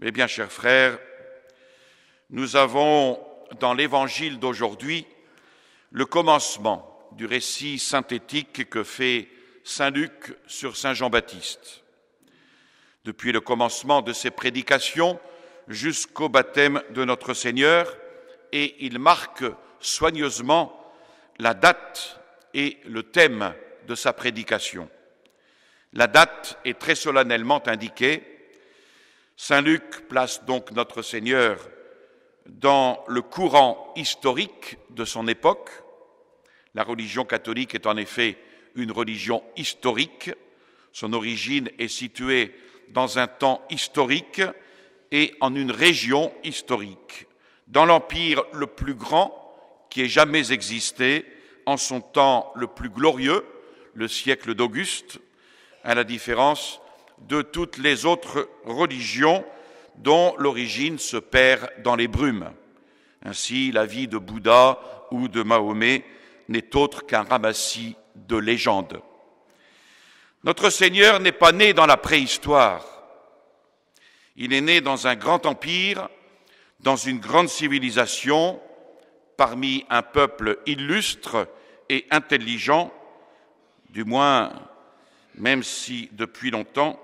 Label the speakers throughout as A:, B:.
A: Eh bien chers frères, nous avons dans l'évangile d'aujourd'hui le commencement du récit synthétique que fait Saint Luc sur Saint Jean-Baptiste. Depuis le commencement de ses prédications jusqu'au baptême de notre Seigneur, et il marque soigneusement la date et le thème de sa prédication. La date est très solennellement indiquée, Saint Luc place donc notre Seigneur dans le courant historique de son époque. La religion catholique est en effet une religion historique. Son origine est située dans un temps historique et en une région historique. Dans l'empire le plus grand qui ait jamais existé, en son temps le plus glorieux, le siècle d'Auguste, à la différence de toutes les autres religions dont l'origine se perd dans les brumes. Ainsi, la vie de Bouddha ou de Mahomet n'est autre qu'un ramassis de légendes. Notre Seigneur n'est pas né dans la préhistoire. Il est né dans un grand empire, dans une grande civilisation, parmi un peuple illustre et intelligent, du moins, même si depuis longtemps,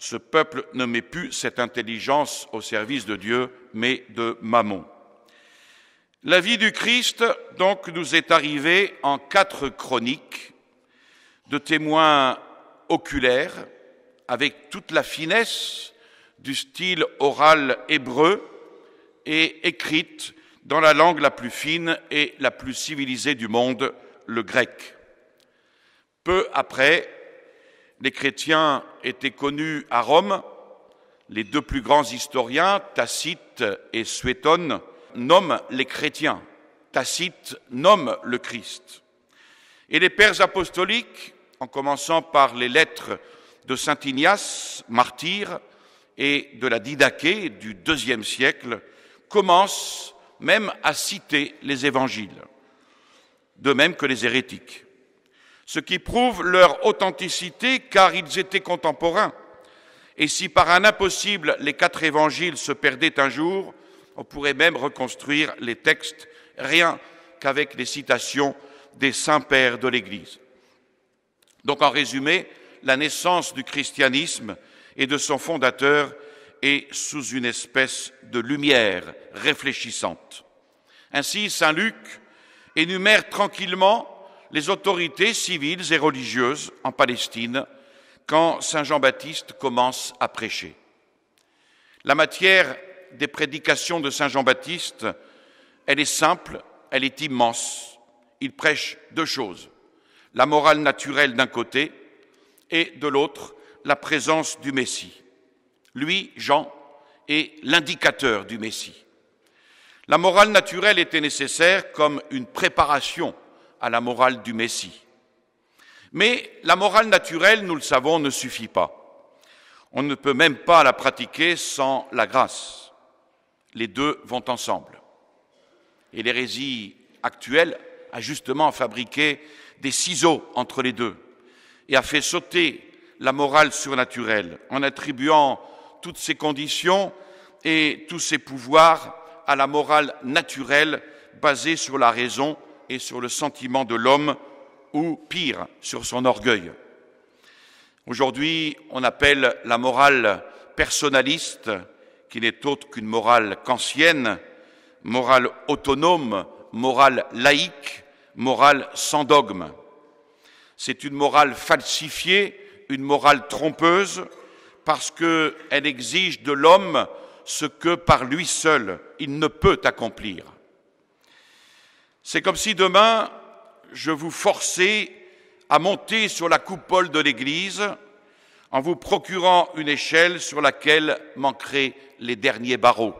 A: ce peuple ne met plus cette intelligence au service de Dieu, mais de Mammon. La vie du Christ, donc, nous est arrivée en quatre chroniques de témoins oculaires, avec toute la finesse du style oral hébreu et écrite dans la langue la plus fine et la plus civilisée du monde, le grec. Peu après, les chrétiens étaient connus à Rome. Les deux plus grands historiens, Tacite et Suétone, nomment les chrétiens. Tacite nomme le Christ. Et les pères apostoliques, en commençant par les lettres de saint Ignace, martyr, et de la Didaquée du deuxième siècle, commencent même à citer les évangiles, de même que les hérétiques ce qui prouve leur authenticité car ils étaient contemporains. Et si par un impossible les quatre évangiles se perdaient un jour, on pourrait même reconstruire les textes rien qu'avec les citations des saints pères de l'Église. Donc en résumé, la naissance du christianisme et de son fondateur est sous une espèce de lumière réfléchissante. Ainsi, Saint Luc énumère tranquillement les autorités civiles et religieuses en Palestine quand Saint Jean-Baptiste commence à prêcher. La matière des prédications de Saint Jean-Baptiste, elle est simple, elle est immense. Il prêche deux choses, la morale naturelle d'un côté et de l'autre la présence du Messie. Lui, Jean, est l'indicateur du Messie. La morale naturelle était nécessaire comme une préparation à la morale du Messie. Mais la morale naturelle, nous le savons, ne suffit pas. On ne peut même pas la pratiquer sans la grâce. Les deux vont ensemble. Et l'hérésie actuelle a justement fabriqué des ciseaux entre les deux et a fait sauter la morale surnaturelle en attribuant toutes ses conditions et tous ses pouvoirs à la morale naturelle basée sur la raison et sur le sentiment de l'homme, ou pire, sur son orgueil. Aujourd'hui, on appelle la morale personnaliste, qui n'est autre qu'une morale qu'ancienne, morale autonome, morale laïque, morale sans dogme. C'est une morale falsifiée, une morale trompeuse, parce qu'elle exige de l'homme ce que par lui seul il ne peut accomplir. C'est comme si demain, je vous forçais à monter sur la coupole de l'Église en vous procurant une échelle sur laquelle manqueraient les derniers barreaux.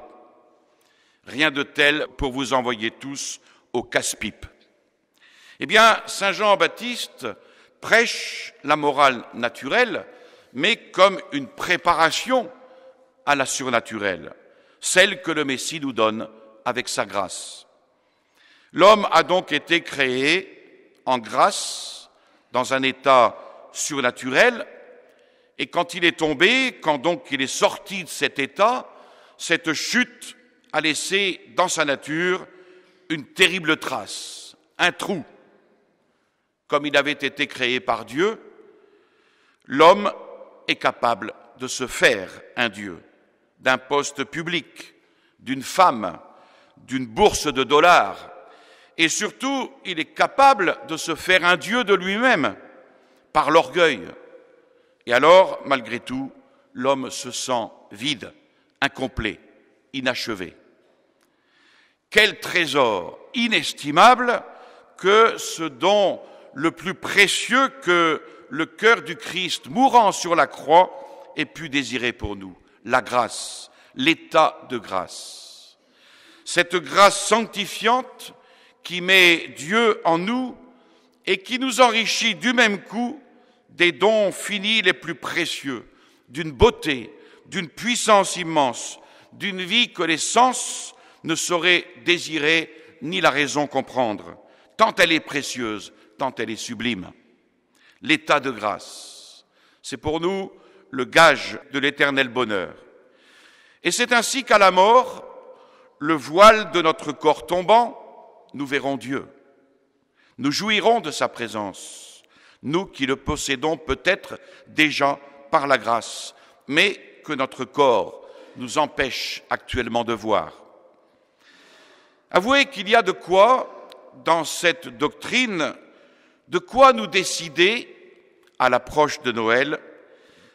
A: Rien de tel pour vous envoyer tous au casse-pipe. Eh bien, Saint Jean-Baptiste prêche la morale naturelle, mais comme une préparation à la surnaturelle, celle que le Messie nous donne avec sa grâce. L'homme a donc été créé en grâce, dans un état surnaturel, et quand il est tombé, quand donc il est sorti de cet état, cette chute a laissé dans sa nature une terrible trace, un trou. Comme il avait été créé par Dieu, l'homme est capable de se faire un Dieu, d'un poste public, d'une femme, d'une bourse de dollars, et surtout, il est capable de se faire un Dieu de lui-même par l'orgueil. Et alors, malgré tout, l'homme se sent vide, incomplet, inachevé. Quel trésor inestimable que ce don le plus précieux que le cœur du Christ mourant sur la croix ait pu désirer pour nous, la grâce, l'état de grâce. Cette grâce sanctifiante qui met Dieu en nous et qui nous enrichit du même coup des dons finis les plus précieux, d'une beauté, d'une puissance immense, d'une vie que les sens ne sauraient désirer ni la raison comprendre, tant elle est précieuse, tant elle est sublime. L'état de grâce, c'est pour nous le gage de l'éternel bonheur. Et c'est ainsi qu'à la mort, le voile de notre corps tombant, nous verrons Dieu. Nous jouirons de sa présence, nous qui le possédons peut-être déjà par la grâce, mais que notre corps nous empêche actuellement de voir. Avouez qu'il y a de quoi, dans cette doctrine, de quoi nous décider, à l'approche de Noël,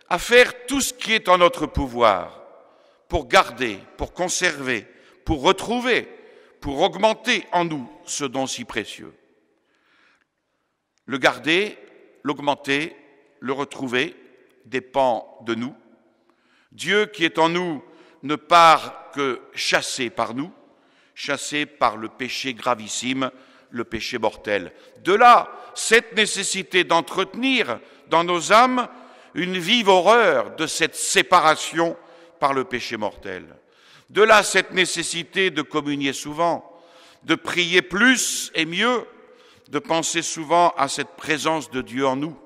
A: à faire tout ce qui est en notre pouvoir pour garder, pour conserver, pour retrouver pour augmenter en nous ce don si précieux. Le garder, l'augmenter, le retrouver dépend de nous. Dieu qui est en nous ne part que chassé par nous, chassé par le péché gravissime, le péché mortel. De là, cette nécessité d'entretenir dans nos âmes une vive horreur de cette séparation par le péché mortel. De là cette nécessité de communier souvent, de prier plus et mieux, de penser souvent à cette présence de Dieu en nous.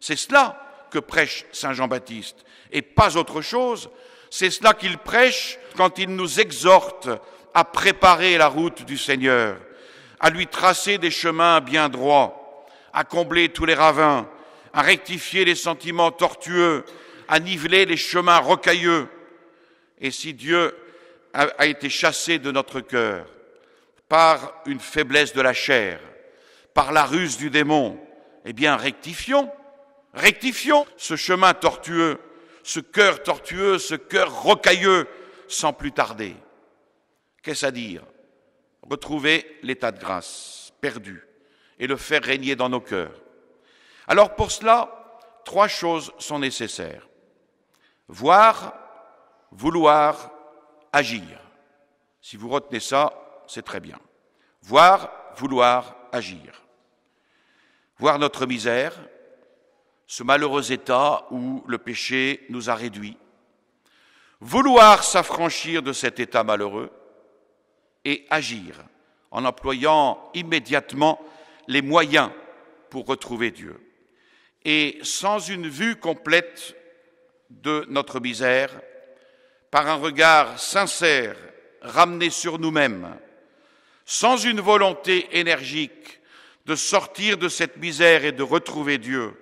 A: C'est cela que prêche Saint Jean-Baptiste, et pas autre chose. C'est cela qu'il prêche quand il nous exhorte à préparer la route du Seigneur, à lui tracer des chemins bien droits, à combler tous les ravins, à rectifier les sentiments tortueux, à niveler les chemins rocailleux. Et si Dieu a, été chassé de notre cœur par une faiblesse de la chair, par la ruse du démon, eh bien rectifions, rectifions ce chemin tortueux, ce cœur tortueux, ce cœur rocailleux, sans plus tarder. Qu'est-ce à dire Retrouver l'état de grâce perdu et le faire régner dans nos cœurs. Alors pour cela, trois choses sont nécessaires. Voir, vouloir agir. Si vous retenez ça, c'est très bien. Voir, vouloir, agir. Voir notre misère, ce malheureux état où le péché nous a réduits. Vouloir s'affranchir de cet état malheureux et agir en employant immédiatement les moyens pour retrouver Dieu. Et sans une vue complète de notre misère, par un regard sincère ramené sur nous-mêmes, sans une volonté énergique de sortir de cette misère et de retrouver Dieu,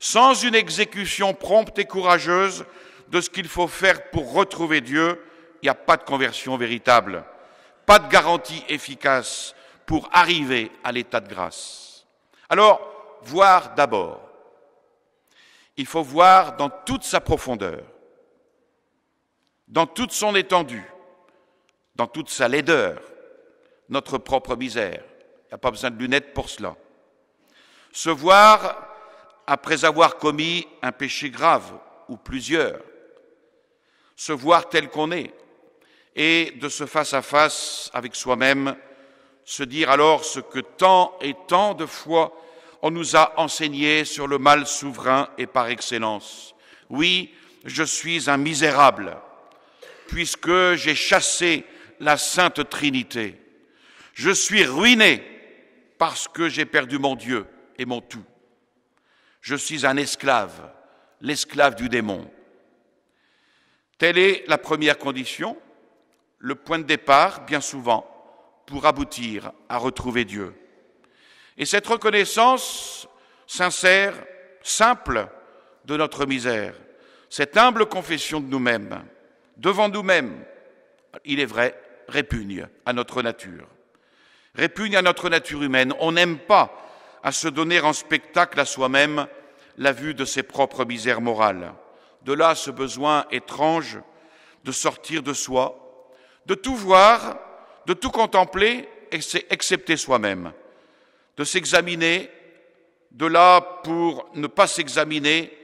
A: sans une exécution prompte et courageuse de ce qu'il faut faire pour retrouver Dieu, il n'y a pas de conversion véritable, pas de garantie efficace pour arriver à l'état de grâce. Alors, voir d'abord. Il faut voir dans toute sa profondeur dans toute son étendue, dans toute sa laideur, notre propre misère. Il n'y a pas besoin de lunettes pour cela. Se voir après avoir commis un péché grave ou plusieurs, se voir tel qu'on est, et de se face à face avec soi-même, se dire alors ce que tant et tant de fois on nous a enseigné sur le mal souverain et par excellence. Oui, je suis un misérable puisque j'ai chassé la Sainte Trinité. Je suis ruiné parce que j'ai perdu mon Dieu et mon tout. Je suis un esclave, l'esclave du démon. Telle est la première condition, le point de départ, bien souvent, pour aboutir à retrouver Dieu. Et cette reconnaissance sincère, simple de notre misère, cette humble confession de nous-mêmes, devant nous-mêmes, il est vrai, répugne à notre nature. Répugne à notre nature humaine. On n'aime pas à se donner en spectacle à soi-même la vue de ses propres misères morales. De là ce besoin étrange de sortir de soi, de tout voir, de tout contempler, et excepté soi-même, de s'examiner, de là pour ne pas s'examiner,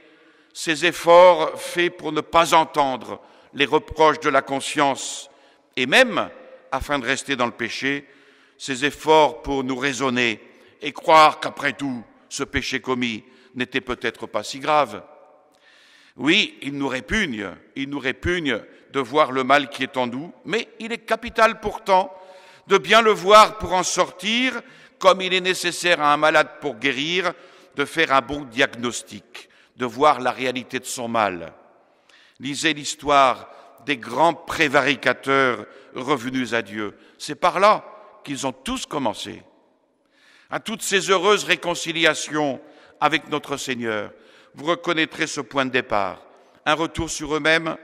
A: ces efforts faits pour ne pas entendre les reproches de la conscience et même, afin de rester dans le péché, ses efforts pour nous raisonner et croire qu'après tout, ce péché commis n'était peut-être pas si grave. Oui, il nous répugne, il nous répugne de voir le mal qui est en nous, mais il est capital pourtant de bien le voir pour en sortir, comme il est nécessaire à un malade pour guérir, de faire un bon diagnostic, de voir la réalité de son mal. Lisez l'histoire des grands prévaricateurs revenus à Dieu. C'est par là qu'ils ont tous commencé. À toutes ces heureuses réconciliations avec notre Seigneur, vous reconnaîtrez ce point de départ, un retour sur eux-mêmes,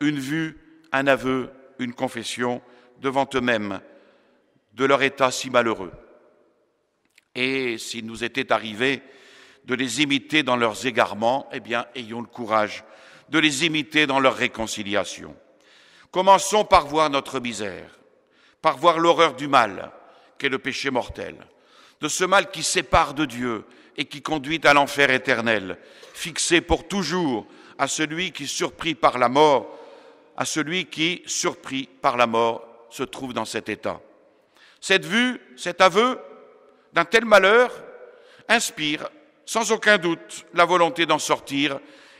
A: une vue, un aveu, une confession devant eux-mêmes de leur état si malheureux. Et s'il nous était arrivé de les imiter dans leurs égarements, eh bien, ayons le courage de les imiter dans leur réconciliation. Commençons par voir notre misère, par voir l'horreur du mal qu'est le péché mortel, de ce mal qui sépare de Dieu et qui conduit à l'enfer éternel, fixé pour toujours à celui qui, surpris par la mort, à celui qui, surpris par la mort, se trouve dans cet état. Cette vue, cet aveu d'un tel malheur inspire sans aucun doute la volonté d'en sortir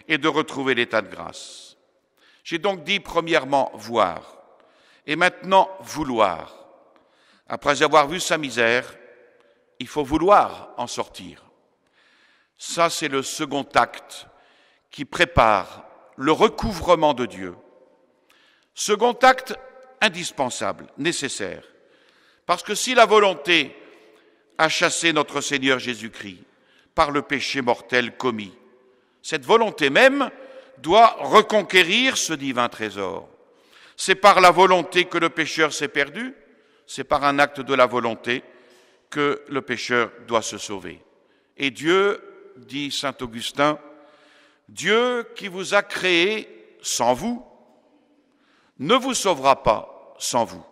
A: et de retrouver l'état de grâce. J'ai donc dit premièrement voir et maintenant vouloir. Après avoir vu sa misère, il faut vouloir en sortir. Ça, c'est le second acte qui prépare le recouvrement de Dieu. Second acte indispensable, nécessaire. Parce que si la volonté a chassé notre Seigneur Jésus-Christ par le péché mortel commis, cette volonté même doit reconquérir ce divin trésor. C'est par la volonté que le pécheur s'est perdu, c'est par un acte de la volonté que le pécheur doit se sauver. Et Dieu, dit Saint Augustin, Dieu qui vous a créé sans vous, ne vous sauvera pas sans vous.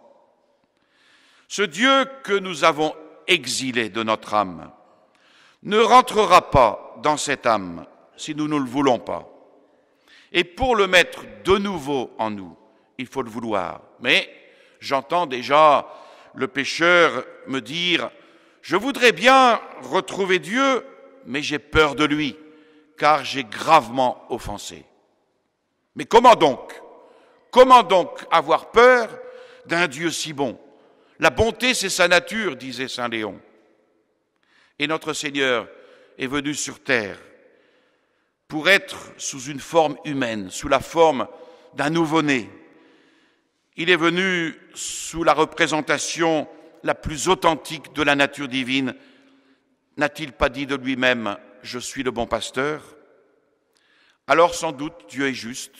A: Ce Dieu que nous avons exilé de notre âme ne rentrera pas dans cette âme si nous ne le voulons pas. Et pour le mettre de nouveau en nous, il faut le vouloir. Mais j'entends déjà le pécheur me dire, je voudrais bien retrouver Dieu, mais j'ai peur de lui, car j'ai gravement offensé. Mais comment donc Comment donc avoir peur d'un Dieu si bon La bonté, c'est sa nature, disait Saint Léon. Et notre Seigneur est venu sur terre pour être sous une forme humaine, sous la forme d'un nouveau-né. Il est venu sous la représentation la plus authentique de la nature divine. N'a-t-il pas dit de lui-même ⁇ Je suis le bon pasteur ?⁇ Alors sans doute Dieu est juste,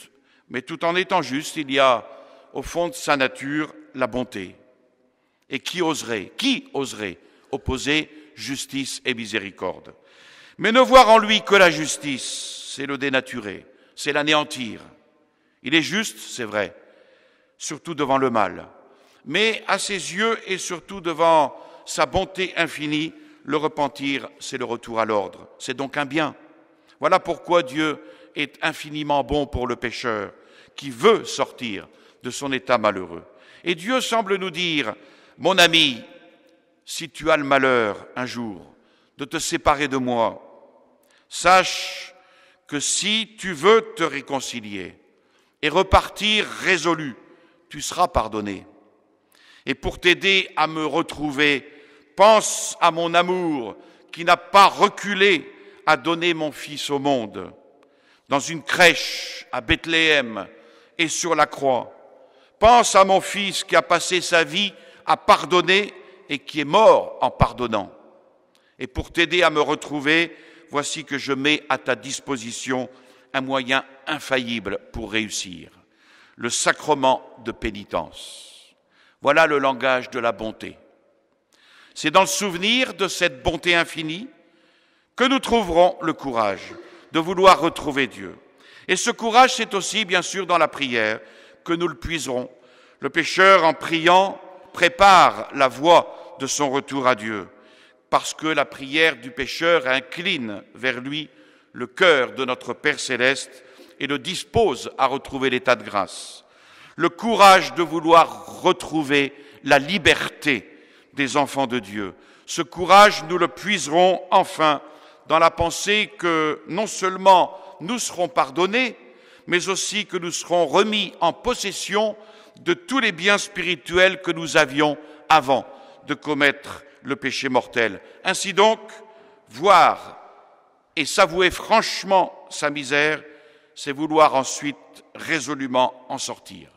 A: mais tout en étant juste, il y a au fond de sa nature la bonté. Et qui oserait, qui oserait opposer justice et miséricorde mais ne voir en lui que la justice, c'est le dénaturer, c'est l'anéantir. Il est juste, c'est vrai, surtout devant le mal. Mais à ses yeux et surtout devant sa bonté infinie, le repentir, c'est le retour à l'ordre. C'est donc un bien. Voilà pourquoi Dieu est infiniment bon pour le pécheur qui veut sortir de son état malheureux. Et Dieu semble nous dire, mon ami, si tu as le malheur un jour, de te séparer de moi. Sache que si tu veux te réconcilier et repartir résolu, tu seras pardonné. Et pour t'aider à me retrouver, pense à mon amour qui n'a pas reculé à donner mon fils au monde. Dans une crèche à Bethléem et sur la croix, pense à mon fils qui a passé sa vie à pardonner et qui est mort en pardonnant. Et pour t'aider à me retrouver, voici que je mets à ta disposition un moyen infaillible pour réussir, le sacrement de pénitence. Voilà le langage de la bonté. C'est dans le souvenir de cette bonté infinie que nous trouverons le courage de vouloir retrouver Dieu. Et ce courage, c'est aussi, bien sûr, dans la prière que nous le puiserons. Le pécheur, en priant, prépare la voie de son retour à Dieu parce que la prière du pécheur incline vers lui le cœur de notre Père céleste et le dispose à retrouver l'état de grâce. Le courage de vouloir retrouver la liberté des enfants de Dieu. Ce courage, nous le puiserons enfin dans la pensée que non seulement nous serons pardonnés, mais aussi que nous serons remis en possession de tous les biens spirituels que nous avions avant de commettre le péché mortel. Ainsi donc, voir et s'avouer franchement sa misère, c'est vouloir ensuite résolument en sortir.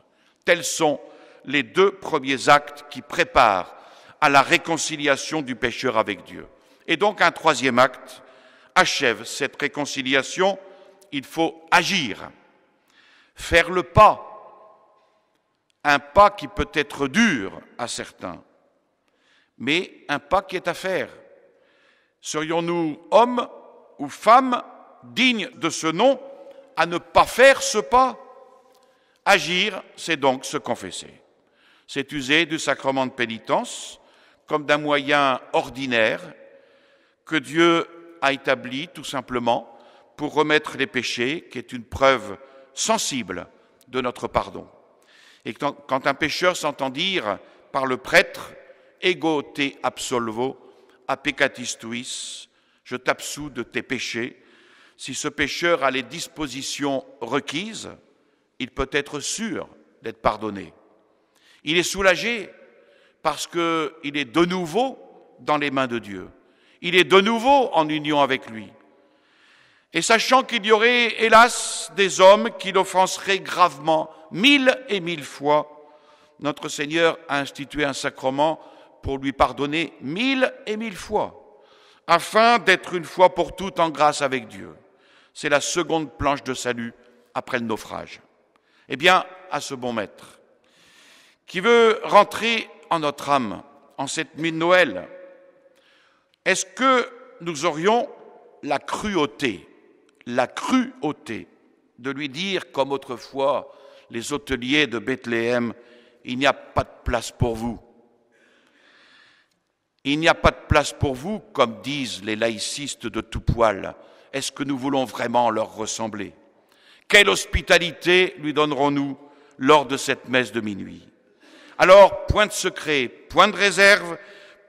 A: Tels sont les deux premiers actes qui préparent à la réconciliation du pécheur avec Dieu. Et donc un troisième acte achève cette réconciliation. Il faut agir, faire le pas, un pas qui peut être dur à certains, mais un pas qui est à faire. Serions-nous hommes ou femmes dignes de ce nom à ne pas faire ce pas Agir, c'est donc se confesser. C'est user du sacrement de pénitence comme d'un moyen ordinaire que Dieu a établi tout simplement pour remettre les péchés, qui est une preuve sensible de notre pardon. Et quand un pécheur s'entend dire par le prêtre, ego te absolvo, peccatis tuis, je t'absous de tes péchés. Si ce pécheur a les dispositions requises, il peut être sûr d'être pardonné. Il est soulagé parce qu'il est de nouveau dans les mains de Dieu. Il est de nouveau en union avec lui. Et sachant qu'il y aurait, hélas, des hommes qui l'offenseraient gravement mille et mille fois, notre Seigneur a institué un sacrement pour lui pardonner mille et mille fois, afin d'être une fois pour toutes en grâce avec Dieu. C'est la seconde planche de salut après le naufrage. Eh bien, à ce bon maître, qui veut rentrer en notre âme en cette nuit de Noël, est-ce que nous aurions la cruauté, la cruauté de lui dire, comme autrefois les hôteliers de Bethléem, il n'y a pas de place pour vous il n'y a pas de place pour vous, comme disent les laïcistes de tout poil. Est-ce que nous voulons vraiment leur ressembler Quelle hospitalité lui donnerons-nous lors de cette messe de minuit Alors, point de secret, point de réserve,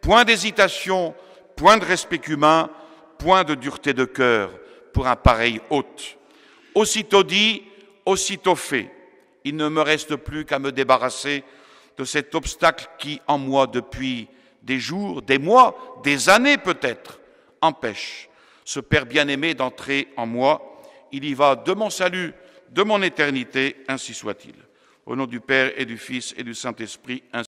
A: point d'hésitation, point de respect humain, point de dureté de cœur pour un pareil hôte. Aussitôt dit, aussitôt fait, il ne me reste plus qu'à me débarrasser de cet obstacle qui, en moi, depuis des jours, des mois, des années peut-être, empêche ce Père bien-aimé d'entrer en moi. Il y va de mon salut, de mon éternité, ainsi soit-il. Au nom du Père et du Fils et du Saint-Esprit,